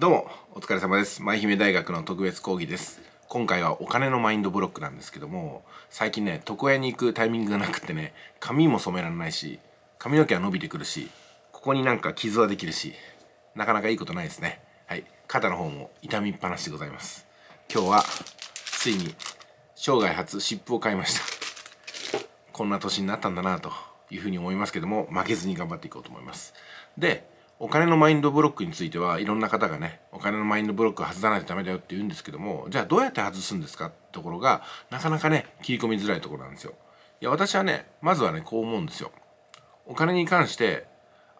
どうもお疲れ様です舞姫大学の特別講義です今回はお金のマインドブロックなんですけども最近ね床屋に行くタイミングがなくてね髪も染められないし髪の毛は伸びてくるしここになんか傷はできるしなかなかいいことないですねはい肩の方も痛みっぱなしでございます今日はついに生涯初湿布を買いましたこんな年になったんだなというふうに思いますけども負けずに頑張っていこうと思いますでお金のマインドブロックについてはいろんな方がねお金のマインドブロックを外さないとダメだよって言うんですけどもじゃあどうやって外すんですかってところがなかなかね切り込みづらいところなんですよ。いや私はねまずはねこう思うんですよ。お金に関して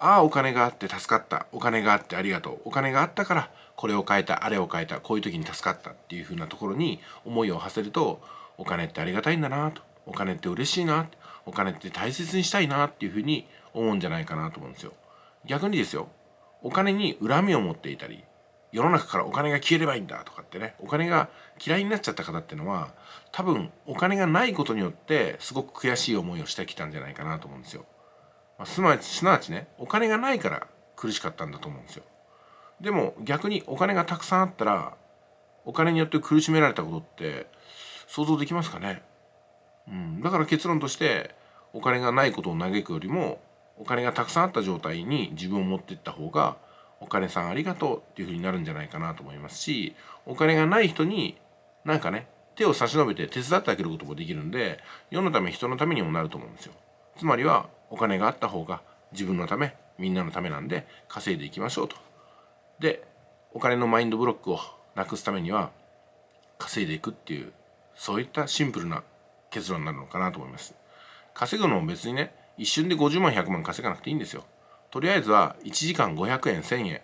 ああお金があって助かったお金があってありがとうお金があったからこれを変えたあれを変えたこういう時に助かったっていう風なところに思いを馳せるとお金ってありがたいんだなとお金って嬉しいなお金って大切にしたいなっていう風に思うんじゃないかなと思うんですよ。逆にですよお金に恨みを持っていたり世の中からお金が消えればいいんだとかってねお金が嫌いになっちゃった方っていうのは多分お金がないことによってすごく悔しい思いをしてきたんじゃないかなと思うんですよ、まあ、すなわちすなわちねお金がないから苦しかったんだと思うんですよでも逆にお金がたくさんあったらお金によって苦しめられたことって想像できますかね、うん、だから結論としてお金がないことを嘆くよりもお金がたくさんあった状態に自分を持っていった方がお金さんありがとうっていう風になるんじゃないかなと思いますしお金がない人になんかね手を差し伸べて手伝ってあげることもできるんで世のため人のためにもなると思うんですよつまりはお金があった方が自分のためみんなのためなんで稼いでいきましょうとでお金のマインドブロックをなくすためには稼いでいくっていうそういったシンプルな結論になるのかなと思います稼ぐのも別にね一瞬で50万100万稼がなくていいんですよとりあえずは1時間500円1000円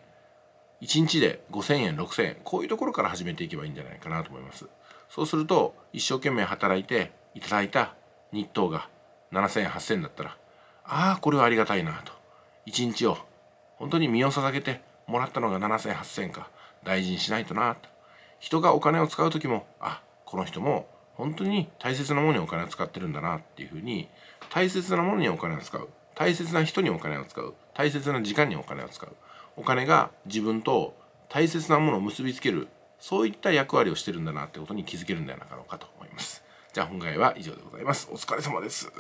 1日で5000円6000円こういうところから始めていけばいいんじゃないかなと思いますそうすると一生懸命働いていただいた日当が7000円8000円だったらああこれはありがたいなと1日を本当に身を捧げてもらったのが7000円8000円か大事にしないとなと人がお金を使う時もあこの人も本当に大切なものにお金を使ってるんだなっていうふうに大切なものにお金を使う大切な人にお金を使う大切な時間にお金を使うお金が自分と大切なものを結びつけるそういった役割をしてるんだなってことに気づけるんではなかろうかと思いますじゃあ本回は以上でございますお疲れ様です